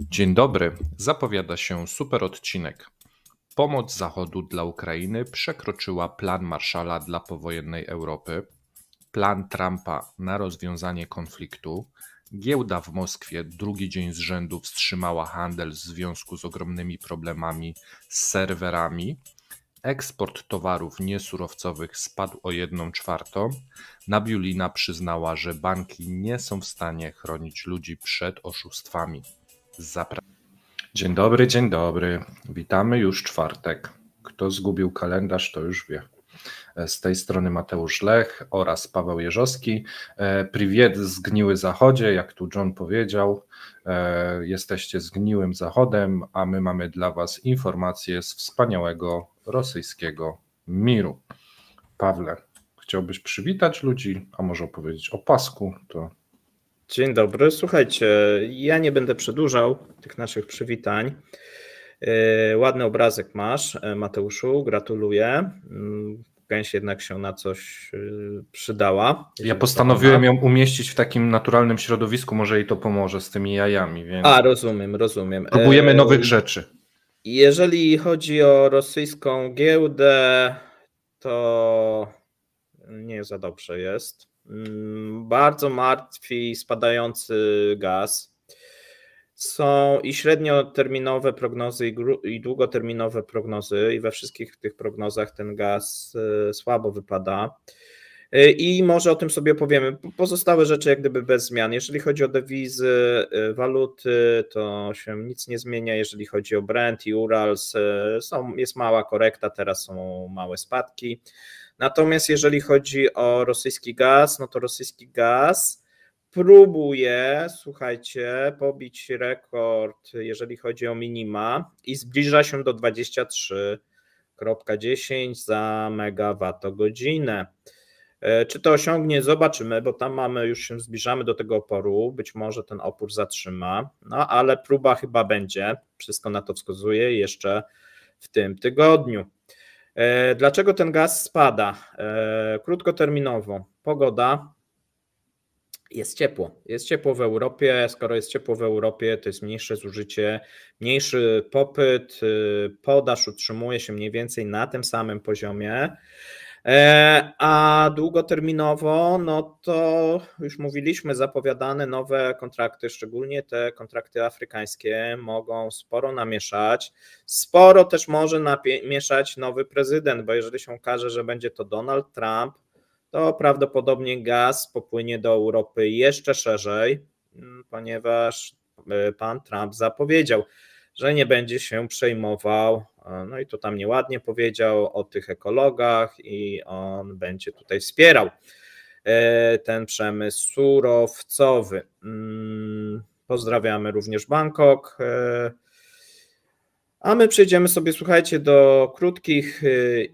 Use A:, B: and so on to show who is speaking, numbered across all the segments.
A: Dzień dobry. Zapowiada się super odcinek. Pomoc Zachodu dla Ukrainy przekroczyła plan Marszala dla powojennej Europy, plan Trumpa na rozwiązanie konfliktu. Giełda w Moskwie drugi dzień z rzędu wstrzymała handel w związku z ogromnymi problemami z serwerami. Eksport towarów niesurowcowych spadł o 1 czwartą. Nabiulina przyznała, że banki nie są w stanie chronić ludzi przed oszustwami. Zapraszam. Dzień dobry, dzień dobry. Witamy już czwartek. Kto zgubił kalendarz, to już wie. Z tej strony Mateusz Lech oraz Paweł Jerzowski. E, Priwiet zgniły zachodzie, jak tu John powiedział. E, jesteście zgniłym zachodem, a my mamy dla Was informacje z wspaniałego rosyjskiego miru. Pawle, chciałbyś przywitać ludzi, a może opowiedzieć o pasku? To
B: Dzień dobry. Słuchajcie, ja nie będę przedłużał tych naszych przywitań. E, ładny obrazek masz, e, Mateuszu, gratuluję. Mm, gęś jednak się na coś e, przydała. Ja postanowiłem
A: ją umieścić w takim naturalnym środowisku, może jej to pomoże z tymi jajami. Więc... A, rozumiem, rozumiem. Próbujemy nowych rzeczy.
B: Jeżeli chodzi o rosyjską giełdę, to nie za dobrze jest. Bardzo martwi spadający gaz. Są i średnioterminowe prognozy, i długoterminowe prognozy, i we wszystkich tych prognozach ten gaz y, słabo wypada. Y, I może o tym sobie opowiemy. Pozostałe rzeczy jak gdyby bez zmian. Jeżeli chodzi o dewizy, y, waluty, to się nic nie zmienia. Jeżeli chodzi o Brent i Urals, są, jest mała korekta, teraz są małe spadki. Natomiast jeżeli chodzi o rosyjski gaz, no to rosyjski gaz próbuje, słuchajcie, pobić rekord, jeżeli chodzi o minima i zbliża się do 23,10 za megawattogodzinę. E, czy to osiągnie, zobaczymy, bo tam mamy, już się zbliżamy do tego oporu, być może ten opór zatrzyma, no ale próba chyba będzie, wszystko na to wskazuje jeszcze w tym tygodniu. E, dlaczego ten gaz spada? E, krótkoterminowo. Pogoda. Jest ciepło. Jest ciepło w Europie. Skoro jest ciepło w Europie, to jest mniejsze zużycie, mniejszy popyt. Y, podaż utrzymuje się mniej więcej na tym samym poziomie. E, a długoterminowo, no to już mówiliśmy, zapowiadane nowe kontrakty, szczególnie te kontrakty afrykańskie, mogą sporo namieszać. Sporo też może namieszać nowy prezydent, bo jeżeli się okaże, że będzie to Donald Trump, to prawdopodobnie gaz popłynie do Europy jeszcze szerzej, mm, ponieważ e, pan Trump zapowiedział, że nie będzie się przejmował E, no i to tam nieładnie powiedział o tych ekologach i on będzie tutaj wspierał e, ten przemysł surowcowy. Mm, pozdrawiamy również Bangkok. E, a my przejdziemy sobie, słuchajcie, do krótkich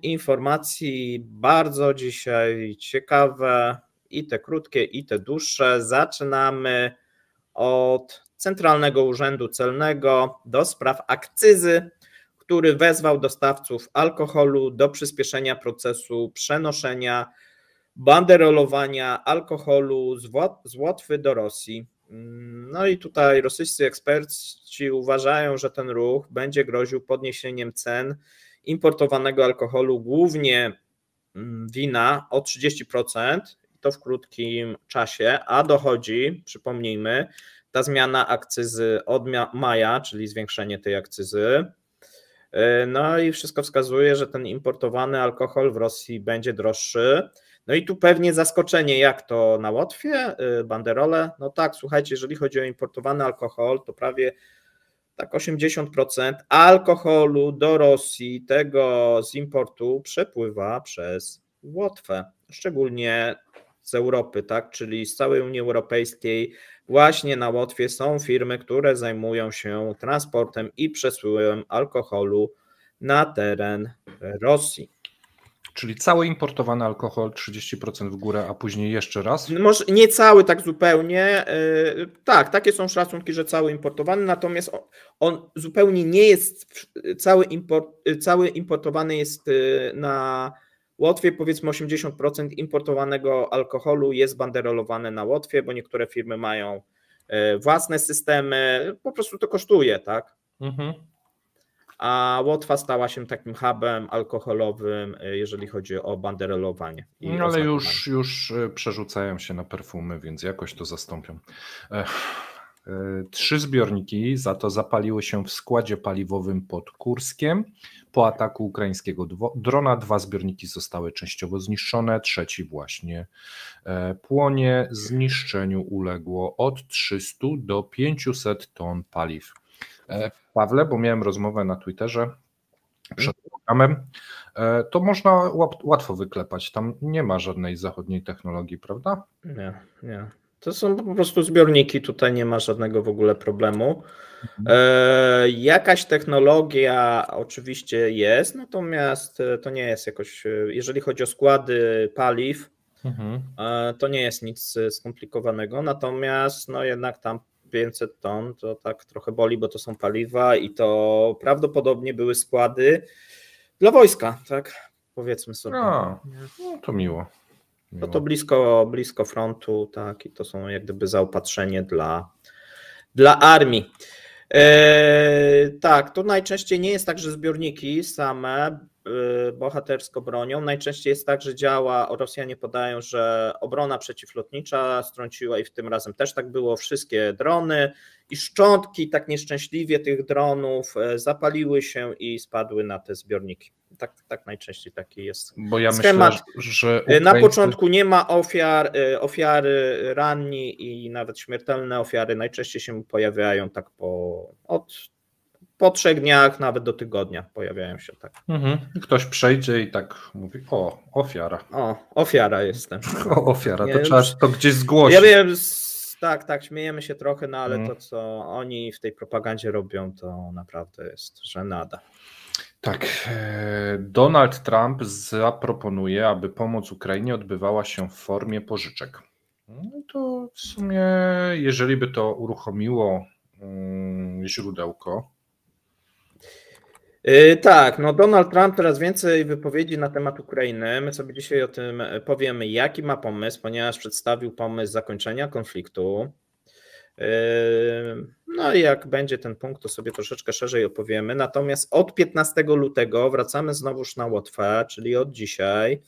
B: informacji. Bardzo dzisiaj ciekawe i te krótkie, i te dłuższe. Zaczynamy od Centralnego Urzędu Celnego do spraw akcyzy który wezwał dostawców alkoholu do przyspieszenia procesu przenoszenia, banderolowania alkoholu z Łotwy do Rosji. Mm, no i tutaj rosyjscy eksperci uważają, że ten ruch będzie groził podniesieniem cen importowanego alkoholu, głównie mm, wina, o 30%, to w krótkim czasie, a dochodzi, przypomnijmy, ta zmiana akcyzy od maja, czyli zwiększenie tej akcyzy, E, no i wszystko wskazuje, że ten importowany alkohol w Rosji będzie droższy. No i tu pewnie zaskoczenie, jak to na Łotwie, e, banderole. No tak, słuchajcie, jeżeli chodzi o importowany alkohol, to prawie tak 80% alkoholu do Rosji, tego z importu, przepływa przez Łotwę, szczególnie z Europy, tak, czyli z całej Unii Europejskiej Właśnie na Łotwie są firmy, które zajmują się transportem i przesyłem alkoholu na teren Rosji. Czyli cały importowany alkohol 30% w górę, a później jeszcze raz? No może nie cały tak zupełnie. Y, tak, takie są szacunki, że cały importowany, natomiast on, zupełnie nie jest, cały, import, y, cały importowany jest y, na Łotwie powiedzmy 80% importowanego alkoholu jest banderolowane na Łotwie, bo niektóre firmy mają e, własne systemy, po prostu to kosztuje, tak? Mhm. A Łotwa stała się takim hubem alkoholowym, e, jeżeli chodzi o banderolowanie. No, ale
A: już, już e, przerzucają się na perfumy, więc jakoś to zastąpią. Ech. E, trzy zbiorniki za to zapaliły się w składzie paliwowym pod Kurskiem. Po ataku ukraińskiego drona dwa zbiorniki zostały częściowo zniszczone, trzeci właśnie e, płonie. Zniszczeniu uległo od 300 do 500 ton paliw. E, Pawle, bo miałem rozmowę na Twitterze przed programem, to można łatwo wyklepać. Tam nie ma żadnej zachodniej technologii, prawda?
B: Nie, nie. To są po prostu zbiorniki, tutaj nie ma żadnego w ogóle problemu. E, jakaś technologia oczywiście jest, natomiast e, to nie jest jakoś, e, jeżeli chodzi o składy paliw, mhm. e, to nie jest nic e, skomplikowanego, natomiast no jednak tam 500 ton to tak trochę boli, bo to są paliwa i to prawdopodobnie były składy dla wojska, tak? Powiedzmy sobie. no to miło. No to blisko, blisko frontu, tak, i to są jak gdyby zaopatrzenie dla, dla armii. E, tak, to najczęściej nie jest tak, że zbiorniki same e, bohatersko bronią. Najczęściej jest tak, że działa, Rosjanie podają, że obrona przeciwlotnicza strąciła i w tym razem też tak było, wszystkie drony i szczątki tak nieszczęśliwie tych dronów e, zapaliły się i spadły na te zbiorniki tak, tak najczęściej taki jest Bo ja schemat. Myślę, że Ukraińcy... E, na początku nie ma ofiar, e, ofiary ranni i nawet śmiertelne ofiary najczęściej się pojawiają tak po od po trzech dniach, nawet do tygodnia pojawiają się tak.
A: Mhm. Ktoś przejdzie i tak mówi, o, ofiara.
B: O, ofiara jestem. O, ofiara, to nie, trzeba to gdzieś zgłosić. Ja wiem, tak, tak, śmiejemy się trochę, no ale mhm. to, co oni w tej propagandzie robią, to naprawdę jest
A: żenada. Tak. E, Donald Trump zaproponuje, aby pomoc Ukrainie odbywała się w formie pożyczek. No to w sumie,
B: jeżeli by to uruchomiło mm, źródełko, e, tak, no Donald Trump teraz więcej wypowiedzi na temat Ukrainy. My sobie dzisiaj o tym powiemy, jaki ma pomysł, ponieważ przedstawił pomysł zakończenia konfliktu. Yy, no i jak będzie ten punkt, to sobie troszeczkę szerzej opowiemy. Natomiast od 15 lutego wracamy znowuż na Łotwę, czyli od dzisiaj.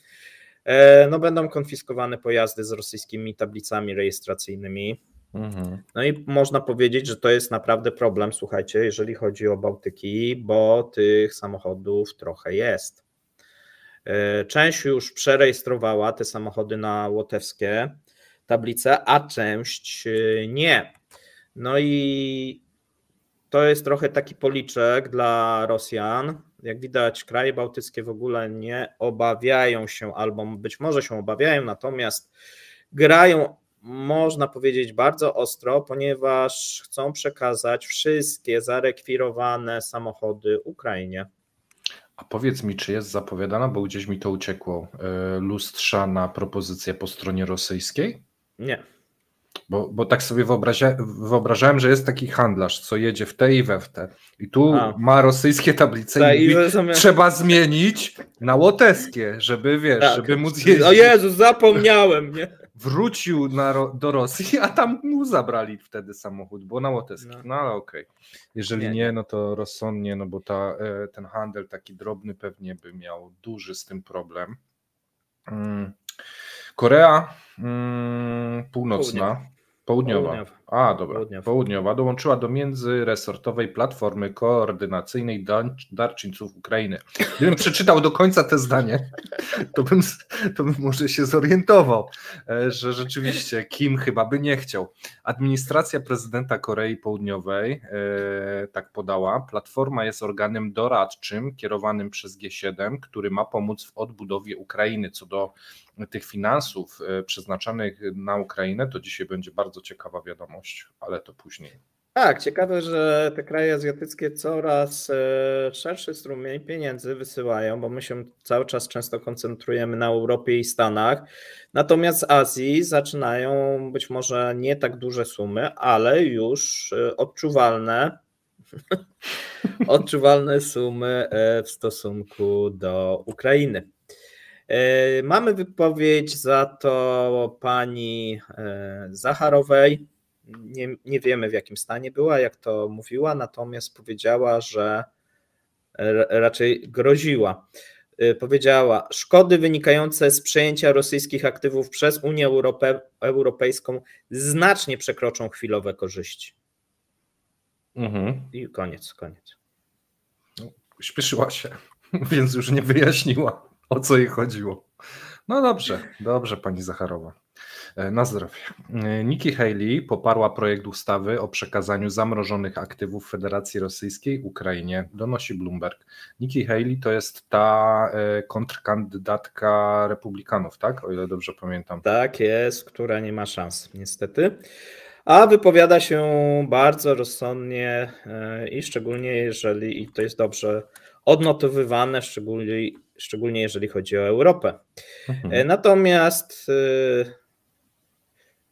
B: Yy, no będą konfiskowane pojazdy z rosyjskimi tablicami rejestracyjnymi. Mhm. No i można powiedzieć, że to jest naprawdę problem, słuchajcie, jeżeli chodzi o Bałtyki, bo tych samochodów trochę jest. Yy, część już przerejestrowała te samochody na łotewskie tablice, a część nie. No i to jest trochę taki policzek dla Rosjan. Jak widać, kraje bałtyckie w ogóle nie obawiają się, albo być może się obawiają, natomiast grają, można powiedzieć, bardzo ostro, ponieważ chcą przekazać wszystkie zarekwirowane samochody Ukrainie.
A: A powiedz mi, czy jest zapowiadana, bo gdzieś mi to uciekło, e, lustrzana propozycja po stronie rosyjskiej? Nie. Bo, bo tak sobie wyobraża, wyobrażałem, że jest taki handlarz, co jedzie w te i we w te. I tu A. ma rosyjskie tablice Ta, i, i trzeba zmienić na łoteskie, żeby wiesz, tak. żeby móc jeździć. O Jezu, zapomniałem, nie? wrócił na, do Rosji, a tam mu zabrali wtedy samochód, bo na łoteski. No, no ale okej. Okay. Jeżeli nie, nie, no to rozsądnie, no bo ta, e, ten handel taki drobny pewnie by miał duży z tym problem. Mm. Korea mm, Północna, Południowa. Południowa. A, dobra. Południowa. Południowa dołączyła do międzyresortowej platformy koordynacyjnej darczyńców Ukrainy. Gdybym przeczytał do końca te zdanie, to bym, to bym może się zorientował, e, że rzeczywiście Kim chyba by nie chciał. Administracja prezydenta Korei Południowej e, tak podała. Platforma jest organem doradczym kierowanym przez G7, który ma pomóc w odbudowie Ukrainy. Co do tych finansów e, przeznaczanych na Ukrainę, to dzisiaj będzie bardzo ciekawa wiadomość ale to później.
B: Tak, ciekawe, że te kraje azjatyckie coraz e, szerszy strumień pieniędzy wysyłają, bo my się cały czas często koncentrujemy na Europie i Stanach. Natomiast Azji zaczynają być może nie tak duże sumy, ale już e, odczuwalne odczuwalne sumy e, w stosunku do Ukrainy. Mamy wypowiedź za to pani Zacharowej, nie, nie wiemy w jakim stanie była, jak to mówiła, natomiast powiedziała, że e, raczej groziła. E, powiedziała, szkody wynikające z przejęcia rosyjskich aktywów przez Unię Europejską znacznie przekroczą chwilowe korzyści. Mhm. I koniec, koniec.
A: No, śpieszyła się, więc już nie wyjaśniła, o co jej chodziło. No dobrze, dobrze, pani Zacharowa. E, na zdrowie. E, Nikki Haley poparła projekt ustawy o przekazaniu zamrożonych aktywów Federacji Rosyjskiej Ukrainie, donosi Bloomberg. Nikki Haley to jest ta e, kontrkandydatka republikanów,
B: tak? O ile dobrze pamiętam. Tak jest, która nie ma szans, niestety. A wypowiada się bardzo rozsądnie i szczególnie jeżeli, i to jest dobrze odnotowywane, szczególnie, szczególnie jeżeli chodzi o Europę. Mhm. Natomiast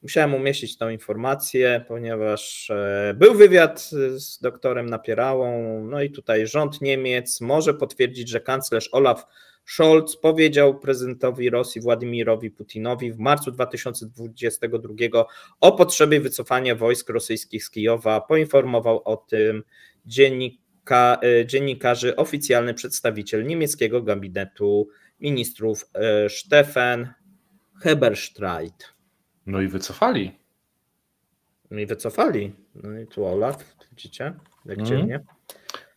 B: Musiałem umieścić tą informację, ponieważ e, był wywiad z doktorem Napierałą, no i tutaj rząd Niemiec może potwierdzić, że kanclerz Olaf Scholz powiedział prezydentowi Rosji Władimirowi Putinowi w marcu 2022 o potrzebie wycofania wojsk rosyjskich z Kijowa. Poinformował o tym dziennika, e, dziennikarzy oficjalny przedstawiciel niemieckiego gabinetu ministrów e, Stefan Heberstreit. No i wycofali. No i wycofali. No i tu Olaf, widzicie, jak mm. dziennie.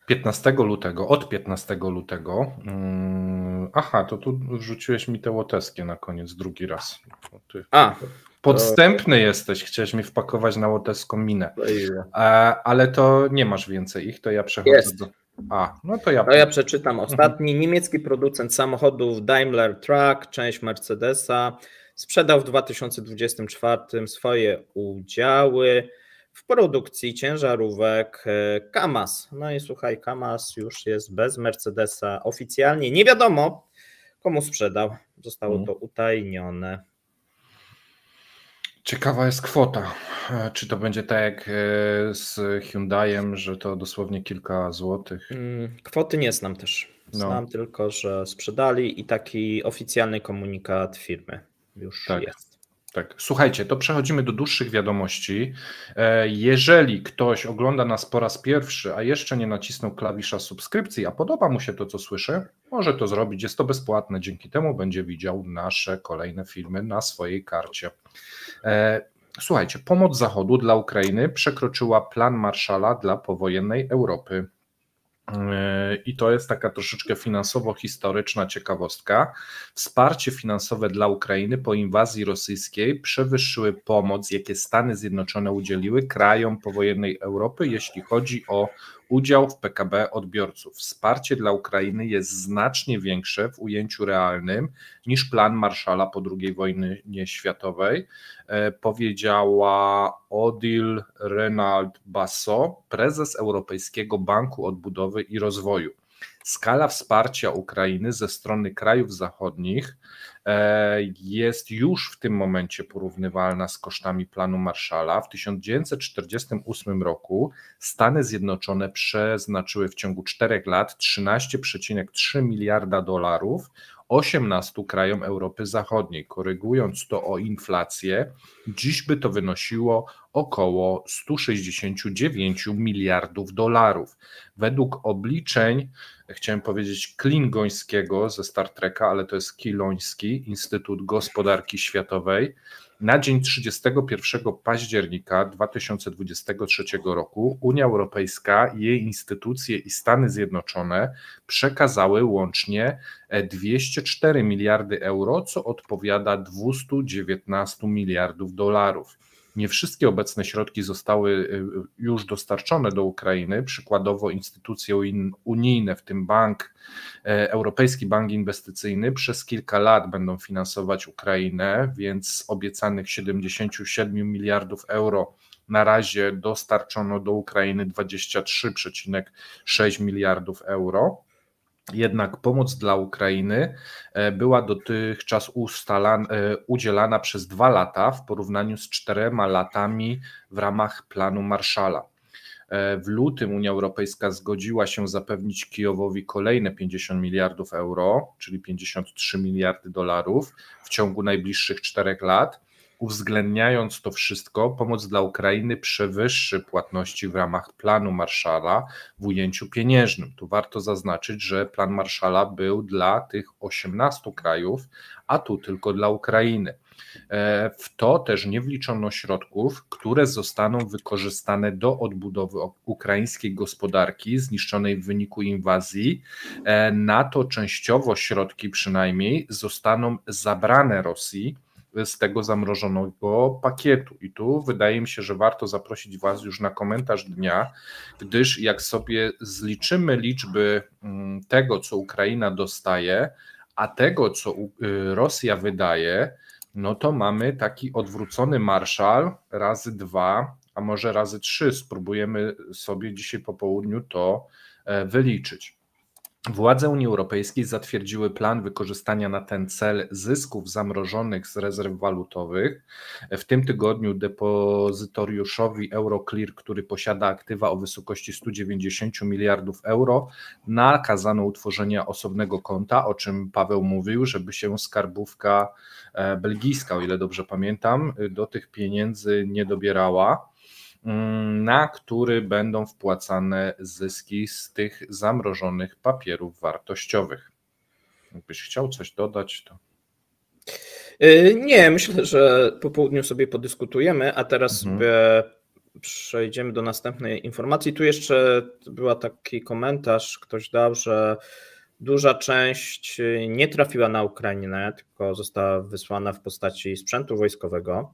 A: 15 lutego, od 15 lutego. Mm, aha, to tu wrzuciłeś mi te łoteskie na koniec, drugi raz. No ty. A, Podstępny to... jesteś, chciałeś mi wpakować na łoteską minę. No e, ale to nie masz więcej ich, to ja przechodzę Jest. do. A,
B: no to ja. To ja przeczytam. Ostatni niemiecki producent samochodów Daimler Truck, część Mercedesa, sprzedał w 2024 swoje udziały w produkcji ciężarówek e, Kamas. No i słuchaj, Kamas już jest bez Mercedesa oficjalnie. Nie wiadomo, komu sprzedał. Zostało mhm. to utajnione.
A: Ciekawa jest kwota. E, czy to
B: będzie tak jak e, z Hyundaiem, że to dosłownie kilka złotych? Mm, kwoty nie znam też. No. Znam no. tylko, że sprzedali i taki oficjalny komunikat firmy
A: już tak. jest. Tak. Słuchajcie, to przechodzimy do dłuższych wiadomości. E, jeżeli ktoś ogląda nas po raz pierwszy, a jeszcze nie nacisnął klawisza subskrypcji, a podoba mu się to, co słyszy, może to zrobić. Jest to bezpłatne. Dzięki temu będzie widział nasze kolejne filmy na swojej karcie. E, słuchajcie, pomoc Zachodu dla Ukrainy przekroczyła plan Marszala dla powojennej Europy. I to jest taka troszeczkę finansowo-historyczna ciekawostka. Wsparcie finansowe dla Ukrainy po inwazji rosyjskiej przewyższyły pomoc, jakie Stany Zjednoczone udzieliły krajom powojennej Europy, jeśli chodzi o Udział w PKB odbiorców. Wsparcie dla Ukrainy jest znacznie większe w ujęciu realnym niż plan Marszala po II wojnie światowej, e, powiedziała Odil Renald Basso, prezes Europejskiego Banku Odbudowy i Rozwoju. Skala wsparcia Ukrainy ze strony krajów zachodnich E, jest już w tym momencie porównywalna z kosztami planu Marszala. W 1948 roku Stany Zjednoczone przeznaczyły w ciągu 4 lat 13,3 miliarda dolarów 18 krajom Europy Zachodniej. Korygując to o inflację, dziś by to wynosiło około 169 miliardów dolarów. Według obliczeń, chciałem powiedzieć Klingońskiego ze Star Treka, ale to jest Kiloński Instytut Gospodarki Światowej, na dzień 31 października 2023 roku Unia Europejska, jej instytucje i Stany Zjednoczone przekazały łącznie 204 miliardy euro, co odpowiada 219 miliardów dolarów. Nie wszystkie obecne środki zostały y, y, już dostarczone do Ukrainy. Przykładowo instytucje unijne, w tym Bank e, Europejski Bank Inwestycyjny, przez kilka lat będą finansować Ukrainę, więc z obiecanych 77 miliardów euro na razie dostarczono do Ukrainy 23,6 miliardów euro. Jednak pomoc dla Ukrainy e, była dotychczas ustalana, e, udzielana przez dwa lata w porównaniu z czterema latami w ramach planu Marszala. E, w lutym Unia Europejska zgodziła się zapewnić Kijowowi kolejne 50 miliardów euro, czyli 53 miliardy dolarów w ciągu najbliższych czterech lat Uwzględniając to wszystko, pomoc dla Ukrainy przewyższy płatności w ramach planu Marszala w ujęciu pieniężnym. Tu warto zaznaczyć, że plan Marszala był dla tych 18 krajów, a tu tylko dla Ukrainy. E, w to też nie wliczono środków, które zostaną wykorzystane do odbudowy ukraińskiej gospodarki zniszczonej w wyniku inwazji. E, na to częściowo środki przynajmniej zostaną zabrane Rosji z tego zamrożonego pakietu. I tu wydaje mi się, że warto zaprosić Was już na komentarz dnia, gdyż jak sobie zliczymy liczby mm, tego, co Ukraina dostaje, a tego, co y, Rosja wydaje, no to mamy taki odwrócony marszal razy dwa, a może razy trzy. Spróbujemy sobie dzisiaj po południu to e, wyliczyć. Władze Unii Europejskiej zatwierdziły plan wykorzystania na ten cel zysków zamrożonych z rezerw walutowych. W tym tygodniu depozytoriuszowi Euroclear, który posiada aktywa o wysokości 190 miliardów euro, nakazano utworzenie osobnego konta, o czym Paweł mówił, żeby się skarbówka e, belgijska, o ile dobrze pamiętam, do tych pieniędzy nie dobierała. Mm, na który będą wpłacane zyski z tych zamrożonych papierów wartościowych. Jakbyś chciał coś dodać, to.
B: Y, nie, myślę, że po południu sobie podyskutujemy, a teraz mhm. przejdziemy do następnej informacji. Tu jeszcze była taki komentarz, ktoś dał, że duża część nie trafiła na Ukrainę, tylko została wysłana w postaci sprzętu wojskowego.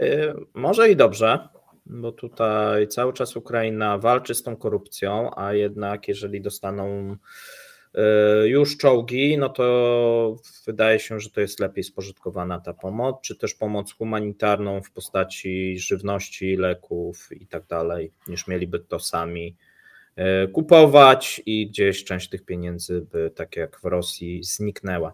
B: Y, może i dobrze, bo tutaj cały czas Ukraina walczy z tą korupcją, a jednak jeżeli dostaną e, już czołgi, no to wydaje się, że to jest lepiej spożytkowana ta pomoc, czy też pomoc humanitarną w postaci żywności, leków i tak dalej, niż mieliby to sami e, kupować i gdzieś część tych pieniędzy by, tak jak w Rosji, zniknęła.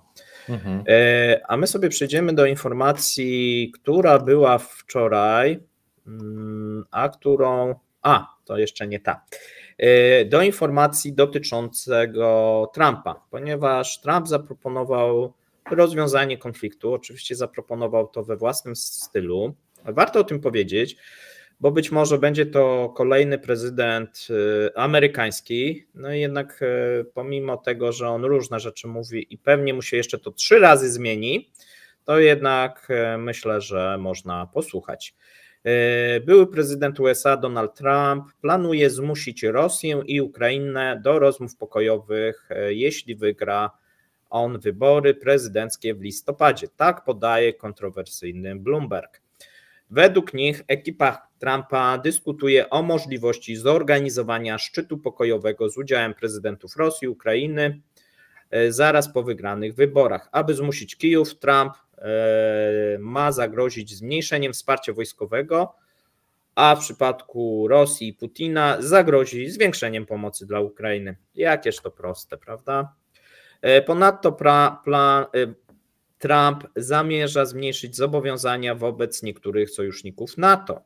B: Mhm. E, a my sobie przejdziemy do informacji, która była wczoraj Mm, a którą. A, to jeszcze nie ta. Y, do informacji dotyczącego Trumpa, ponieważ Trump zaproponował rozwiązanie konfliktu. Oczywiście zaproponował to we własnym stylu. Warto o tym powiedzieć, bo być może będzie to kolejny prezydent y, amerykański. No i jednak, y, pomimo tego, że on różne rzeczy mówi i pewnie mu się jeszcze to trzy razy zmieni, to jednak myślę, że można posłuchać. E, były prezydent USA Donald Trump planuje zmusić Rosję i Ukrainę do rozmów pokojowych, e, jeśli wygra on wybory prezydenckie w listopadzie. Tak podaje kontrowersyjny Bloomberg. Według nich ekipa Trumpa dyskutuje o możliwości zorganizowania szczytu pokojowego z udziałem prezydentów Rosji, i Ukrainy e, zaraz po wygranych wyborach. Aby zmusić Kijów, Trump E, ma zagrozić zmniejszeniem wsparcia wojskowego, a w przypadku Rosji i Putina zagrozi zwiększeniem pomocy dla Ukrainy. Jakież to proste, prawda? E, ponadto pra, plan, e, Trump zamierza zmniejszyć zobowiązania wobec niektórych sojuszników NATO.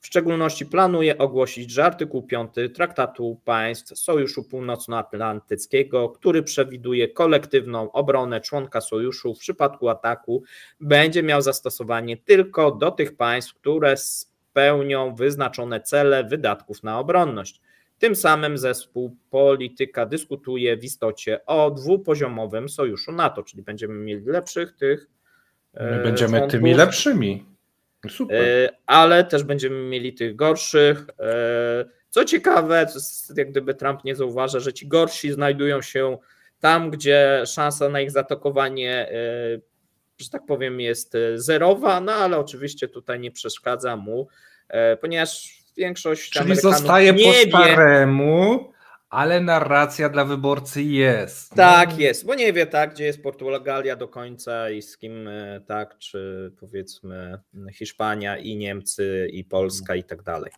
B: W szczególności planuje ogłosić, że artykuł 5 Traktatu Państw Sojuszu Północnoatlantyckiego, który przewiduje kolektywną obronę członka sojuszu w przypadku ataku, będzie miał zastosowanie tylko do tych państw, które spełnią wyznaczone cele wydatków na obronność. Tym samym zespół polityka dyskutuje w istocie o dwupoziomowym sojuszu NATO, czyli będziemy mieli lepszych tych.
A: E, My będziemy tymi lepszymi. Super.
B: E, ale też będziemy mieli tych gorszych. E, co ciekawe, jak gdyby Trump nie zauważa, że ci gorsi znajdują się tam, gdzie szansa na ich zatokowanie, e, że tak powiem, jest zerowa, no ale oczywiście tutaj nie przeszkadza mu, ponieważ większość Czyli Amerykanów zostaje nie po
A: staremu
B: ale narracja
A: dla wyborcy jest. No. Tak, no.
B: jest, bo nie wie tak, gdzie jest Portugalia do końca i z kim e, tak, czy powiedzmy Hiszpania i Niemcy i Polska i tak dalej.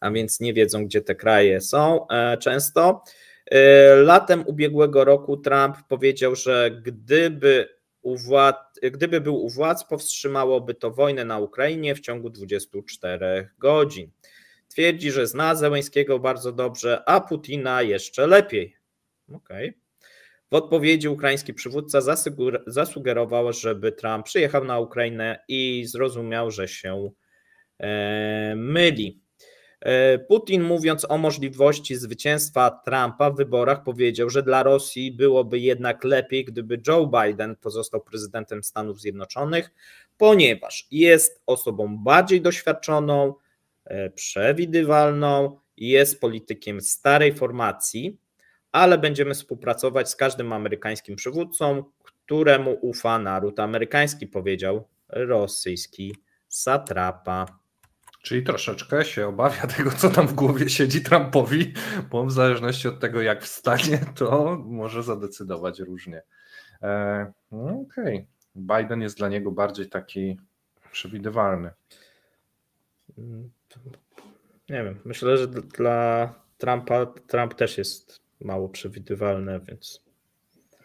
B: A więc nie wiedzą, gdzie te kraje są e, często. E, latem ubiegłego roku Trump powiedział, że gdyby, u gdyby był u władz, powstrzymałoby to wojnę na Ukrainie w ciągu 24 godzin twierdzi, że zna Zełęskiego bardzo dobrze, a Putina jeszcze lepiej. Okej. Okay. W odpowiedzi ukraiński przywódca zasugerował, żeby Trump przyjechał na Ukrainę i zrozumiał, że się e, myli. E, Putin, mówiąc o możliwości zwycięstwa Trumpa w wyborach, powiedział, że dla Rosji byłoby jednak lepiej, gdyby Joe Biden pozostał prezydentem Stanów Zjednoczonych, ponieważ jest osobą bardziej doświadczoną, E, przewidywalną, jest politykiem starej formacji, ale będziemy współpracować z każdym amerykańskim przywódcą, któremu ufa naród amerykański, powiedział rosyjski satrapa. Czyli troszeczkę się obawia tego, co tam w głowie siedzi
A: Trumpowi, bo w zależności od tego, jak wstanie, to może zadecydować różnie. E, no Okej. Okay. Biden jest dla niego bardziej taki przewidywalny.
B: Mm, nie wiem, myślę, że dla Trumpa Trump też jest mało przewidywalny, więc.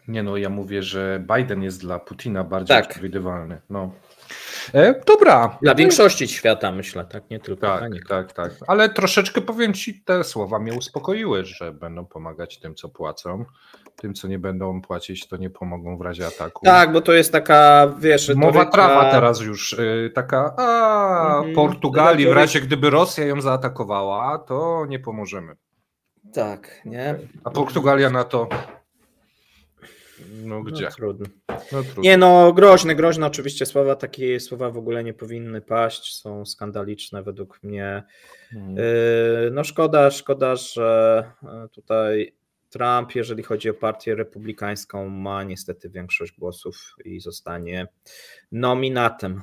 A: Nie no, ja mówię, że Biden jest dla Putina bardziej tak. przewidywalny. No. E, dobra. Dla większości świata myślę, tak? Nie tylko tak, Anik. tak, tak. Ale troszeczkę powiem Ci, te słowa mnie uspokoiły, że będą pomagać tym, co płacą. Tym, co nie będą płacić, to nie pomogą w razie ataku. Tak,
B: bo to jest taka, wiesz... Mowa trawa teraz
A: już, y, taka a mhm. Portugalii, w razie gdyby Rosja ją zaatakowała, to nie pomożemy. Tak, nie? A Portugalia na
B: to no, no gdzie? No, trudno. No, trudno. Nie no, groźny, groźny oczywiście słowa, takie słowa w ogóle nie powinny paść, są skandaliczne według mnie. Hmm. Y, no szkoda, szkoda, że e, tutaj Trump, jeżeli chodzi o partię republikańską, ma niestety większość głosów i zostanie nominatem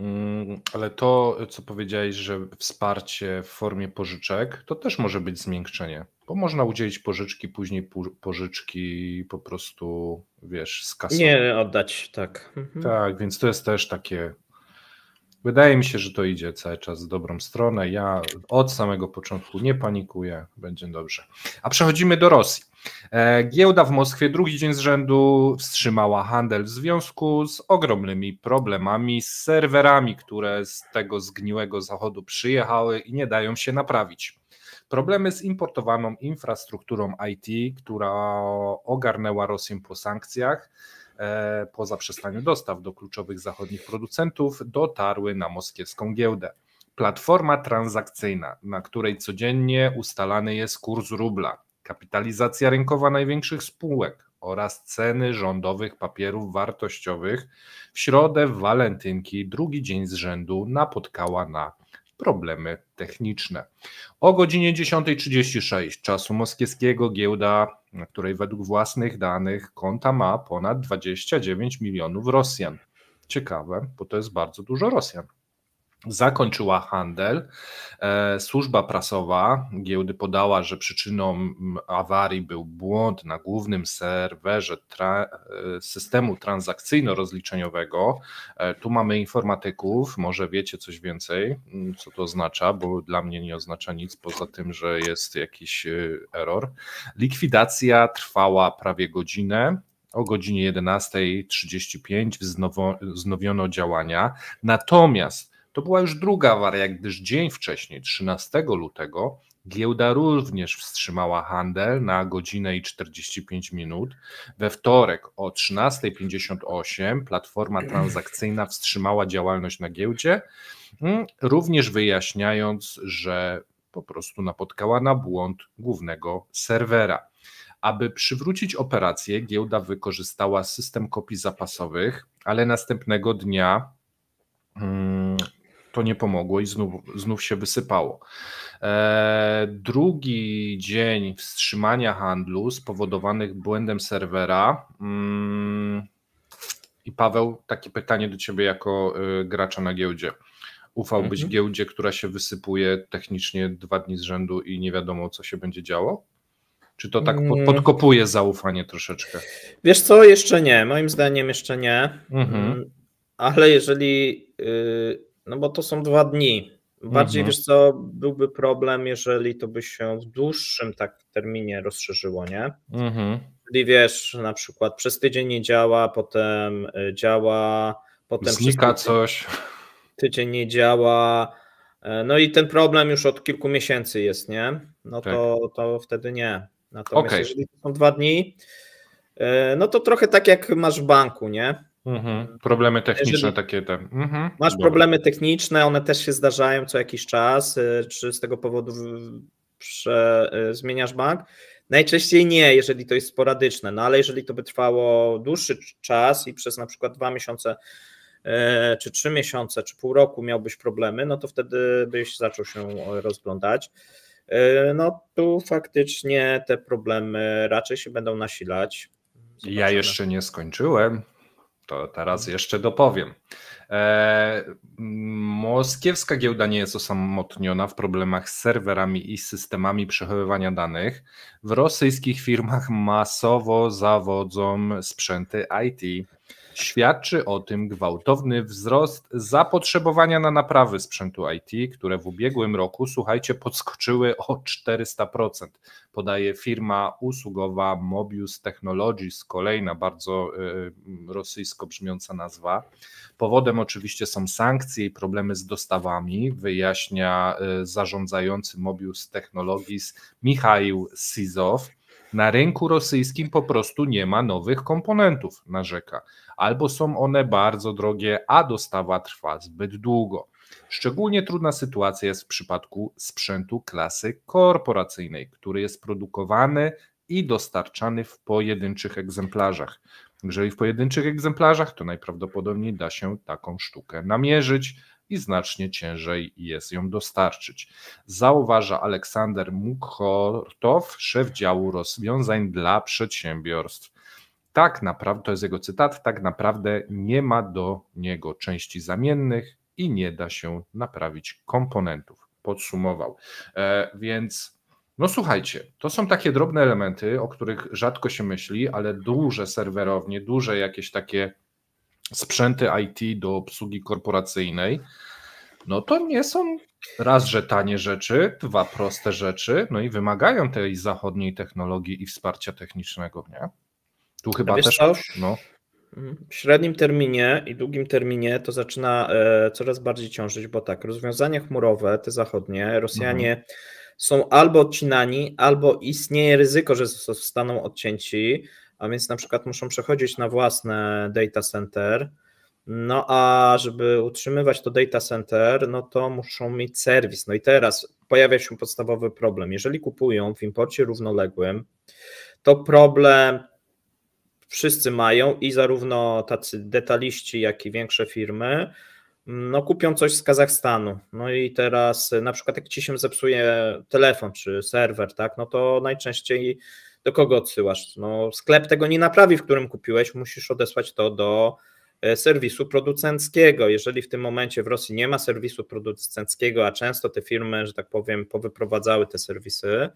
B: Mm, ale to, co powiedziałeś, że
A: wsparcie w formie pożyczek, to też może być zmiękczenie, bo można udzielić pożyczki, później pożyczki po prostu, wiesz, skasować. Nie, oddać, tak. Mhm. Tak, więc to jest też takie Wydaje mi się, że to idzie cały czas w dobrą stronę. Ja od samego początku nie panikuję, będzie dobrze. A przechodzimy do Rosji. E, giełda w Moskwie drugi dzień z rzędu wstrzymała handel w związku z ogromnymi problemami z serwerami, które z tego zgniłego zachodu przyjechały i nie dają się naprawić. Problemy z importowaną infrastrukturą IT, która ogarnęła Rosję po sankcjach, E, po zaprzestaniu dostaw do kluczowych zachodnich producentów dotarły na moskiewską giełdę. Platforma transakcyjna, na której codziennie ustalany jest kurs rubla, kapitalizacja rynkowa największych spółek, oraz ceny rządowych papierów wartościowych w środę w walentynki drugi dzień z rzędu napotkała na problemy techniczne. O godzinie 10.36 czasu moskiewskiego giełda, na której według własnych danych konta ma ponad 29 milionów Rosjan. Ciekawe, bo to jest bardzo dużo Rosjan zakończyła handel. E, służba prasowa giełdy podała, że przyczyną awarii był błąd na głównym serwerze tra e, systemu transakcyjno-rozliczeniowego. E, tu mamy informatyków, może wiecie coś więcej, co to oznacza, bo dla mnie nie oznacza nic poza tym, że jest jakiś error. Likwidacja trwała prawie godzinę. O godzinie 11.35 wznowiono działania. Natomiast to była już druga awaria, gdyż dzień wcześniej, 13 lutego, Giełda również wstrzymała handel na godzinę i 45 minut. We wtorek o 13.58 platforma transakcyjna wstrzymała działalność na giełdzie, mm, również wyjaśniając, że po prostu napotkała na błąd głównego serwera. Aby przywrócić operację, giełda wykorzystała system kopii zapasowych, ale następnego dnia mm, to nie pomogło i znów, znów się wysypało. E, drugi dzień wstrzymania handlu spowodowanych błędem serwera. Mm, I Paweł, takie pytanie do ciebie jako y, gracza na giełdzie. Ufałbyś mhm. giełdzie, która się wysypuje technicznie dwa dni z rzędu i nie wiadomo, co się będzie działo? Czy to tak mm. podkopuje zaufanie troszeczkę?
B: Wiesz co, jeszcze nie. Moim zdaniem jeszcze nie. Mhm. Mm, ale jeżeli y, no bo to są dwa dni. Bardziej mhm. wiesz co, byłby problem, jeżeli to by się w dłuższym tak terminie rozszerzyło, nie? Mhm. Czyli wiesz, na przykład przez tydzień nie działa, potem y, działa, potem znika tydzień, coś. Tydzień nie działa. E, no i ten problem już od kilku miesięcy jest, nie? No tak. to, to wtedy nie. Natomiast okay. jeżeli to są dwa dni, e, no to trochę tak jak masz w banku, nie?
A: Mhm. Problemy techniczne Jeżeli takie. Te. Mhm. Masz Dobra. problemy
B: techniczne, one też się zdarzają co jakiś czas, y, czy z tego powodu prze, y, zmieniasz bank? Najczęściej nie, jeżeli to jest sporadyczne, no ale jeżeli to by trwało dłuższy czas i przez na przykład dwa miesiące, e, czy trzy miesiące, czy pół roku miałbyś problemy, no to wtedy byś zaczął się e, rozglądać. E, no tu faktycznie te problemy raczej się będą nasilać. Zobaczymy. Ja jeszcze
A: nie skończyłem to
B: teraz jeszcze
A: dopowiem. E, moskiewska giełda nie jest osamotniona w problemach z serwerami i systemami przechowywania danych. W rosyjskich firmach masowo zawodzą sprzęty IT. Świadczy o tym gwałtowny wzrost zapotrzebowania na naprawy sprzętu IT, które w ubiegłym roku, słuchajcie, podskoczyły o 400%. Podaje firma usługowa Mobius Technologies, kolejna bardzo y, rosyjsko brzmiąca nazwa. Powodem oczywiście są sankcje i problemy z dostawami, wyjaśnia y, zarządzający Mobius Technologies Michał Sizow. Na rynku rosyjskim po prostu nie ma nowych komponentów, narzeka. Albo są one bardzo drogie, a dostawa trwa zbyt długo. Szczególnie trudna sytuacja jest w przypadku sprzętu klasy korporacyjnej, który jest produkowany i dostarczany w pojedynczych egzemplarzach. Jeżeli w pojedynczych egzemplarzach, to najprawdopodobniej da się taką sztukę namierzyć, i znacznie ciężej jest ją dostarczyć. Zauważa Aleksander Mukhortow, szef działu rozwiązań dla przedsiębiorstw tak naprawdę, to jest jego cytat, tak naprawdę nie ma do niego części zamiennych i nie da się naprawić komponentów. Podsumował. E, więc. No słuchajcie, to są takie drobne elementy, o których rzadko się myśli, ale duże serwerownie, duże jakieś takie sprzęty IT do obsługi korporacyjnej, no to nie są raz, że tanie rzeczy, dwa proste rzeczy, no i wymagają tej zachodniej technologii i wsparcia technicznego, nie? Tu chyba też. No.
B: Mm, w średnim terminie i długim terminie to zaczyna e, coraz bardziej ciążyć, bo tak, rozwiązania chmurowe, te zachodnie, Rosjanie mhm. są albo odcinani, albo istnieje ryzyko, że zostaną odcięci a więc na przykład muszą przechodzić na własne data center. No a żeby utrzymywać to data center, no to muszą mieć serwis. No i teraz pojawia się podstawowy problem. Jeżeli kupują w imporcie równoległym, to problem wszyscy mają i zarówno tacy detaliści, jak i większe firmy, no kupią coś z Kazachstanu, no i teraz e, na przykład jak ci się zepsuje telefon czy serwer, tak, no to najczęściej do kogo odsyłasz? No sklep tego nie naprawi, w którym kupiłeś, musisz odesłać to do e, serwisu producenckiego. Jeżeli w tym momencie w Rosji nie ma serwisu producenckiego, a często te firmy, że tak powiem, powyprowadzały te serwisy,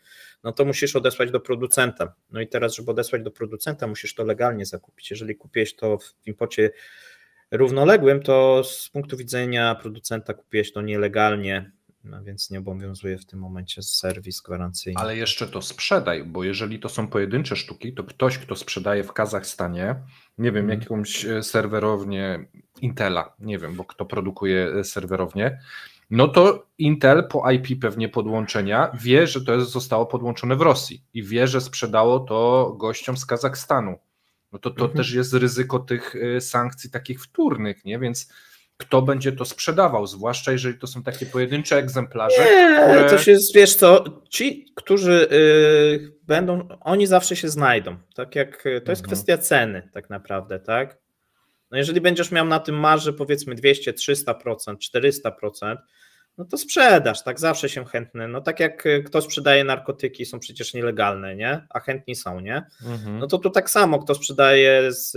B: no to musisz odesłać do producenta. No i teraz, żeby odesłać do producenta, musisz to legalnie zakupić. Jeżeli kupiłeś to w impocie równoległym, to z punktu widzenia producenta kupiłeś to nielegalnie, no więc nie obowiązuje w tym momencie serwis gwarancyjny. Ale jeszcze to sprzedaj, bo jeżeli to są pojedyncze
A: sztuki, to ktoś, kto sprzedaje w Kazachstanie, nie wiem, mhm. jakąś e, serwerownię Intela, nie wiem, bo kto produkuje e, serwerownię, no to Intel po IP pewnie podłączenia wie, że to jest, zostało podłączone w Rosji i wie, że sprzedało to gościom z Kazachstanu no to to mhm. też jest ryzyko tych y, sankcji takich wtórnych, nie? Więc kto będzie to sprzedawał, zwłaszcza jeżeli to są takie pojedyncze egzemplarze. Nie, które... to się,
B: wiesz co, ci, którzy yy, będą, oni zawsze się znajdą, tak jak, y, to jest mhm. kwestia ceny tak naprawdę, tak? No jeżeli będziesz miał na tym marży powiedzmy 200, 300%, 400%, no to sprzedaż, tak, zawsze się chętny, no tak jak y, kto sprzedaje narkotyki, są przecież nielegalne, nie, a chętni są, nie, mhm. no to tu tak samo, kto sprzedaje z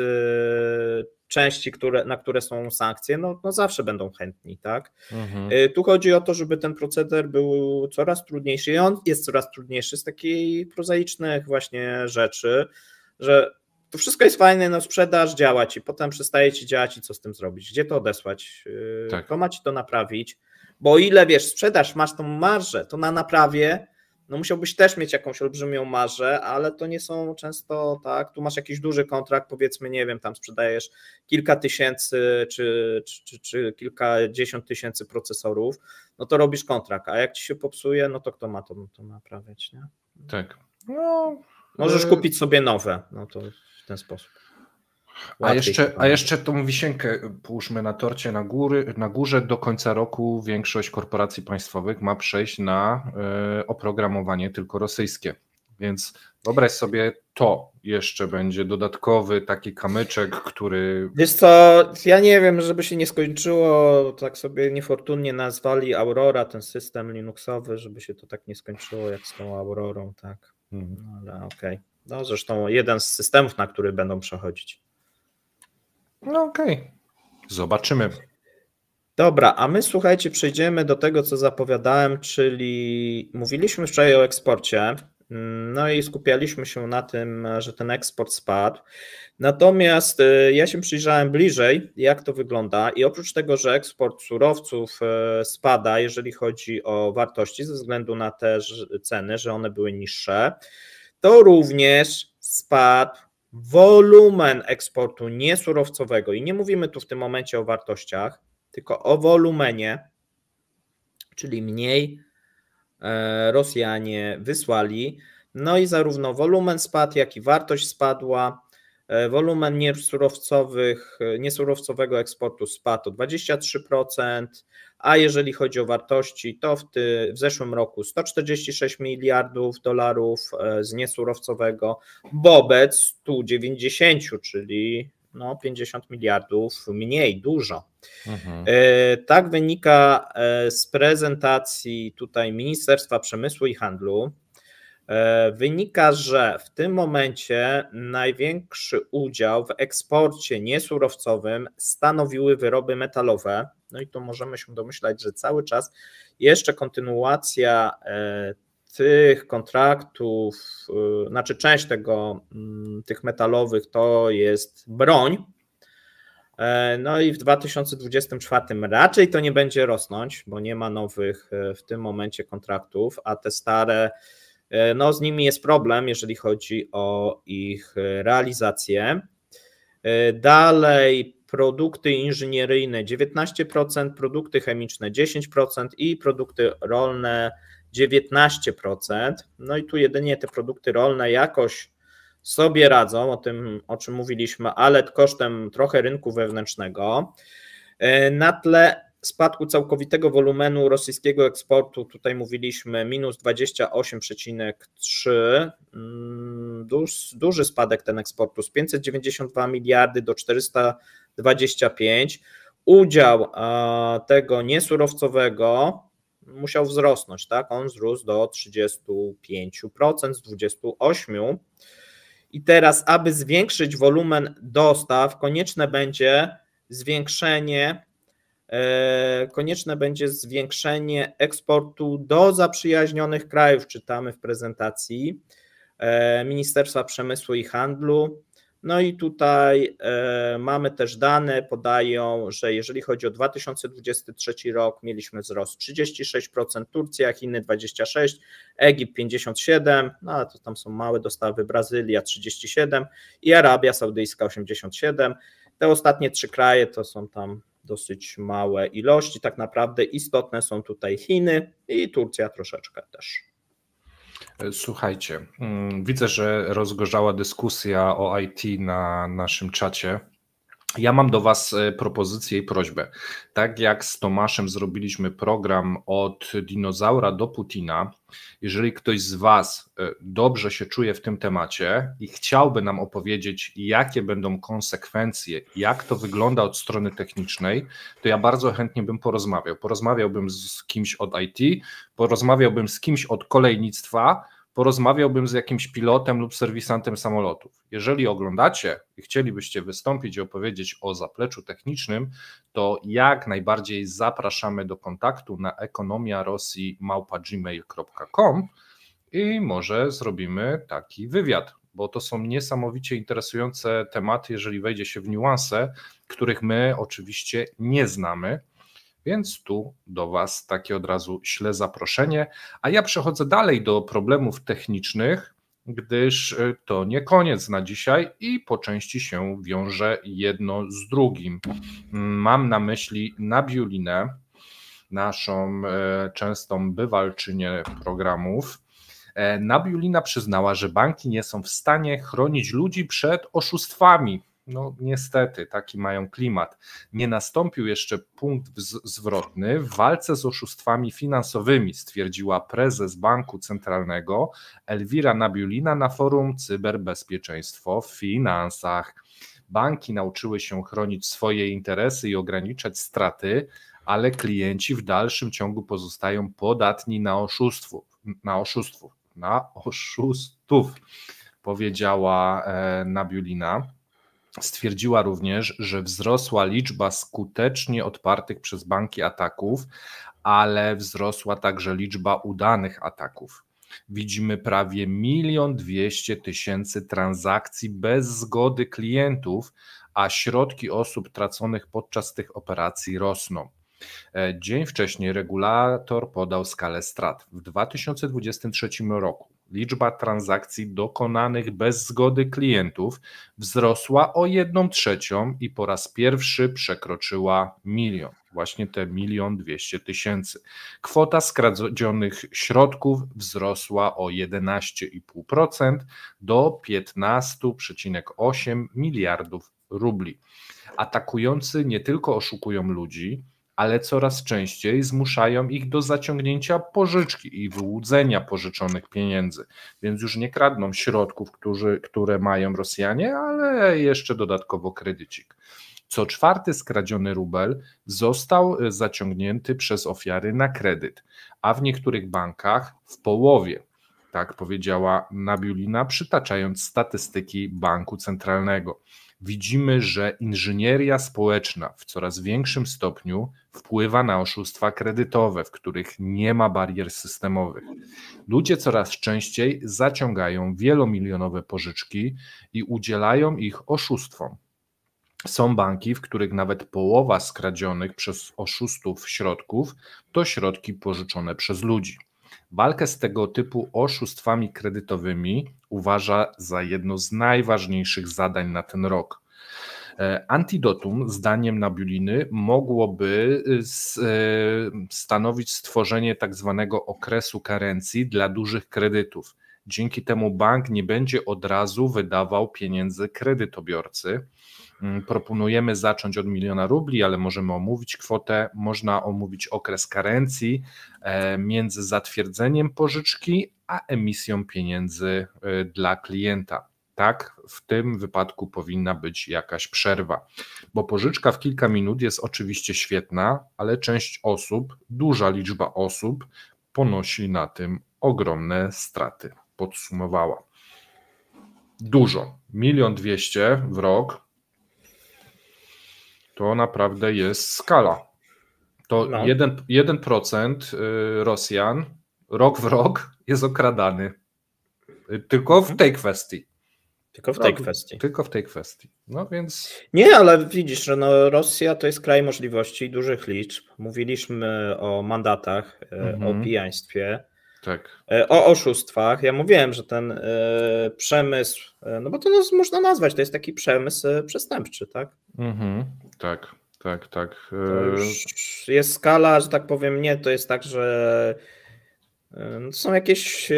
B: y, części, które, na które są sankcje, no, no zawsze będą chętni, tak, mhm. y, tu chodzi o to, żeby ten proceder był coraz trudniejszy i on jest coraz trudniejszy z takiej prozaicznych właśnie rzeczy, że to wszystko jest fajne, no sprzedaż działa ci, potem przestaje ci działać i co z tym zrobić, gdzie to odesłać, yy, tak. kto ma ci to naprawić, bo o ile wiesz, sprzedaż masz tą marżę, to na naprawie no musiałbyś też mieć jakąś olbrzymią marżę ale to nie są często, tak, tu masz jakiś duży kontrakt, powiedzmy, nie wiem, tam sprzedajesz kilka tysięcy czy, czy, czy, czy kilkadziesiąt tysięcy procesorów, no to robisz kontrakt, a jak ci się popsuje, no to kto ma to, no to naprawiać, nie? Tak. No, Możesz y- kupić sobie nowe, no to w ten sposób. A jeszcze, a jeszcze tą wisienkę
A: połóżmy na torcie na, góry, na górze. Do końca roku większość korporacji państwowych ma przejść na y, oprogramowanie tylko rosyjskie. Więc wyobraź sobie, to jeszcze będzie dodatkowy taki kamyczek, który.
B: Wiesz co, ja nie wiem, żeby się nie skończyło, tak sobie niefortunnie nazwali Aurora, ten system Linuxowy, żeby się to tak nie skończyło jak z tą Aurorą, tak. Mhm. Ale okej. Okay. No zresztą jeden z systemów, na który będą przechodzić. No okej. Okay. Zobaczymy. Dobra, a my słuchajcie, przejdziemy do tego, co zapowiadałem, czyli mówiliśmy wczoraj o eksporcie. Mm, no i skupialiśmy się na tym, że ten eksport spadł. Natomiast y, ja się przyjrzałem bliżej, jak to wygląda, i oprócz tego, że eksport surowców y, spada, jeżeli chodzi o wartości, ze względu na te ceny, że one były niższe, to również spadł wolumen eksportu niesurowcowego i nie mówimy tu w tym momencie o wartościach, tylko o wolumenie, czyli mniej e, Rosjanie wysłali. No i zarówno wolumen spadł, jak i wartość spadła. E, wolumen niesurowcowych, e, niesurowcowego eksportu spadł o 23%, a jeżeli chodzi o wartości, to w, ty, w zeszłym roku 146 miliardów dolarów e, z niesurowcowego wobec 190, czyli no 50 miliardów mniej, dużo. Mhm. E, tak wynika e, z prezentacji tutaj Ministerstwa Przemysłu i Handlu, E, wynika, że w tym momencie największy udział w eksporcie niesurowcowym stanowiły wyroby metalowe. No i tu możemy się domyślać, że cały czas jeszcze kontynuacja e, tych kontraktów, e, znaczy część tego, mm, tych metalowych to jest broń. No i w 2024 raczej to nie będzie rosnąć, bo nie ma nowych w tym momencie kontraktów, a te stare E, no, z nimi jest problem, jeżeli chodzi o ich e, realizację. E, dalej produkty inżynieryjne 19%, produkty chemiczne 10% i produkty rolne 19%. No i tu jedynie te produkty rolne jakoś sobie radzą, o tym o czym mówiliśmy, ale kosztem trochę rynku wewnętrznego. Na tle spadku całkowitego wolumenu rosyjskiego eksportu, tutaj mówiliśmy minus 28,3, mm, duży, duży spadek ten eksportu z 592 miliardy do 425. Udział tego niesurowcowego musiał wzrosnąć, tak? On wzrósł do 35% z 28%. I teraz, aby zwiększyć wolumen dostaw, konieczne będzie zwiększenie E, konieczne będzie zwiększenie eksportu do zaprzyjaźnionych krajów, czytamy w prezentacji e, Ministerstwa Przemysłu i Handlu. No i tutaj e, mamy też dane, podają, że jeżeli chodzi o 2023 rok, mieliśmy wzrost 36%, Turcja, Chiny 26%, Egipt 57%, no ale to tam są małe dostawy, Brazylia 37% i Arabia Saudyjska 87%. Te ostatnie trzy kraje to są tam dosyć małe ilości. Tak naprawdę istotne są tutaj Chiny i Turcja troszeczkę też.
A: Słuchajcie, mm, widzę, że rozgorzała dyskusja o IT na naszym czacie. Ja mam do Was e, propozycję i prośbę. Tak jak z Tomaszem zrobiliśmy program od dinozaura do Putina, jeżeli ktoś z Was e, dobrze się czuje w tym temacie i chciałby nam opowiedzieć, jakie będą konsekwencje, jak to wygląda od strony technicznej, to ja bardzo chętnie bym porozmawiał. Porozmawiałbym z kimś od IT, porozmawiałbym z kimś od kolejnictwa porozmawiałbym z jakimś pilotem lub serwisantem samolotów. Jeżeli oglądacie i chcielibyście wystąpić i opowiedzieć o zapleczu technicznym, to jak najbardziej zapraszamy do kontaktu na ekonomiarosji.gmail.com i może zrobimy taki wywiad, bo to są niesamowicie interesujące tematy, jeżeli wejdzie się w niuanse, których my oczywiście nie znamy. Więc tu do Was takie od razu śle zaproszenie. A ja przechodzę dalej do problemów technicznych, gdyż y, to nie koniec na dzisiaj i po części się wiąże jedno z drugim. Mam na myśli Nabiulinę, naszą e, częstą bywalczynię programów. E, Nabiulina przyznała, że banki nie są w stanie chronić ludzi przed oszustwami no niestety, taki mają klimat. Nie nastąpił jeszcze punkt zwrotny w walce z oszustwami finansowymi, stwierdziła prezes Banku Centralnego Elwira Nabiulina na forum Cyberbezpieczeństwo w finansach. Banki nauczyły się chronić swoje interesy i ograniczać straty, ale klienci w dalszym ciągu pozostają podatni na oszustwo, na oszustwo, na oszustów, powiedziała e, Nabiulina. Stwierdziła również, że wzrosła liczba skutecznie odpartych przez banki ataków, ale wzrosła także liczba udanych ataków. Widzimy prawie milion dwieście tysięcy transakcji bez zgody klientów, a środki osób traconych podczas tych operacji rosną. E, dzień wcześniej regulator podał skalę strat. W 2023 roku liczba transakcji dokonanych bez zgody klientów wzrosła o 1 trzecią i po raz pierwszy przekroczyła milion. Właśnie te milion dwieście tysięcy. Kwota skradzionych środków wzrosła o 11,5% do 15,8 miliardów rubli. Atakujący nie tylko oszukują ludzi, ale coraz częściej zmuszają ich do zaciągnięcia pożyczki i wyłudzenia pożyczonych pieniędzy. Więc już nie kradną środków, którzy, które mają Rosjanie, ale jeszcze dodatkowo kredycik. Co czwarty skradziony rubel został e, zaciągnięty przez ofiary na kredyt, a w niektórych bankach w połowie, tak powiedziała Nabiulina, przytaczając statystyki Banku Centralnego widzimy, że inżynieria społeczna w coraz większym stopniu wpływa na oszustwa kredytowe, w których nie ma barier systemowych. Ludzie coraz częściej zaciągają wielomilionowe pożyczki i udzielają ich oszustwom. Są banki, w których nawet połowa skradzionych przez oszustów środków to środki pożyczone przez ludzi. Walkę z tego typu oszustwami kredytowymi uważa za jedno z najważniejszych zadań na ten rok. E, antidotum, zdaniem Nabuliny, mogłoby y, e, stanowić stworzenie tak zwanego okresu karencji dla dużych kredytów. Dzięki temu bank nie będzie od razu wydawał pieniędzy kredytobiorcy. Mm, proponujemy zacząć od miliona rubli, ale możemy omówić kwotę, można omówić okres karencji e, między zatwierdzeniem pożyczki a emisją pieniędzy e, dla klienta. Tak, w tym wypadku powinna być jakaś przerwa, bo pożyczka w kilka minut jest oczywiście świetna, ale część osób, duża liczba osób ponosi na tym ogromne straty podsumowała. Dużo. Milion dwieście w rok to naprawdę jest skala. To no. 1%, 1% y, Rosjan rok w rok jest okradany. Y, tylko w mhm. tej kwestii. Tylko w tej no, kwestii. Tylko w tej kwestii. No więc.
B: Nie, ale widzisz, że no Rosja to jest kraj możliwości i dużych liczb. Mówiliśmy o mandatach, mm -hmm. o mhm. pijaństwie. Tak. E, o oszustwach. Ja mówiłem, że ten y, przemysł, e, no bo to nas można nazwać, to jest taki przemysł przestępczy, tak?
A: Mhm. tak? tak, tak,
B: tak. już jest skala, że tak powiem, nie, to jest tak, że no są jakieś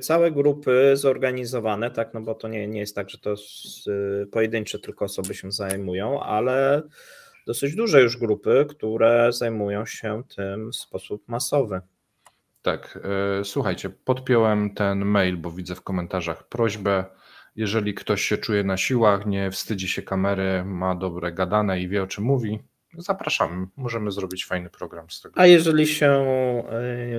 B: całe grupy zorganizowane, tak, no bo to nie, nie jest tak, że to pojedyncze tylko osoby się zajmują, ale dosyć duże już grupy, które zajmują się tym w sposób masowy.
A: Tak, e, słuchajcie, podpiąłem ten mail, bo widzę w komentarzach prośbę. Jeżeli ktoś się czuje na siłach, nie wstydzi się kamery, ma dobre gadane i wie o czym mówi, zapraszamy. Możemy zrobić fajny program z tego.
B: A jeżeli się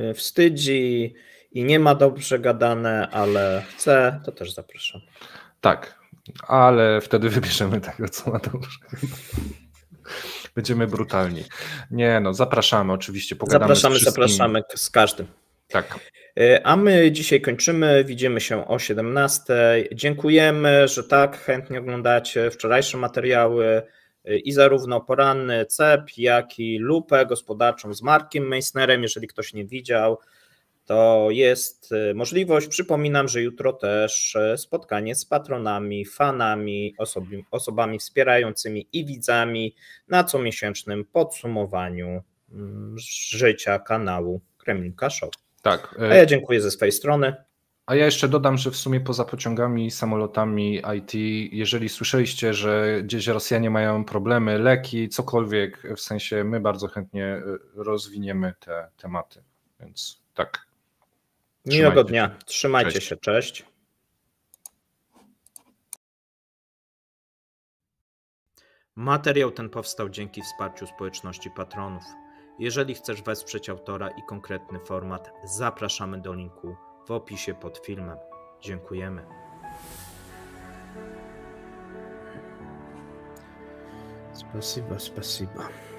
B: e, wstydzi i nie ma dobrze gadane, ale chce, to też zapraszam.
A: Tak, ale wtedy wybierzemy tego, co ma dobrze. Będziemy brutalni. Nie no, zapraszamy oczywiście. Pogadamy zapraszamy, zapraszamy
B: z każdym. Tak. E, a my dzisiaj kończymy. Widzimy się o 17. Dziękujemy, że tak chętnie oglądacie wczorajsze materiały e, i zarówno poranny CEP, jak i lupę gospodarczą z Markiem Meissnerem. Jeżeli ktoś nie widział, to jest e, możliwość. Przypominam, że jutro też e, spotkanie z patronami, fanami, osobi, osobami wspierającymi i widzami na comiesięcznym podsumowaniu mm, życia kanału Kremlinka Show.
A: Tak. E, a ja dziękuję
B: ze swojej strony.
A: A ja jeszcze dodam, że w sumie poza pociągami, samolotami, IT, jeżeli słyszeliście, że gdzieś Rosjanie mają problemy, leki, cokolwiek, w sensie my bardzo chętnie rozwiniemy te tematy. Więc tak.
B: Miłego dnia. Trzymajcie cześć. się. Cześć. Materiał ten powstał dzięki wsparciu społeczności patronów. Jeżeli chcesz wesprzeć autora i konkretny format, zapraszamy do linku w opisie pod filmem. Dziękujemy. Spasiba, spasiba.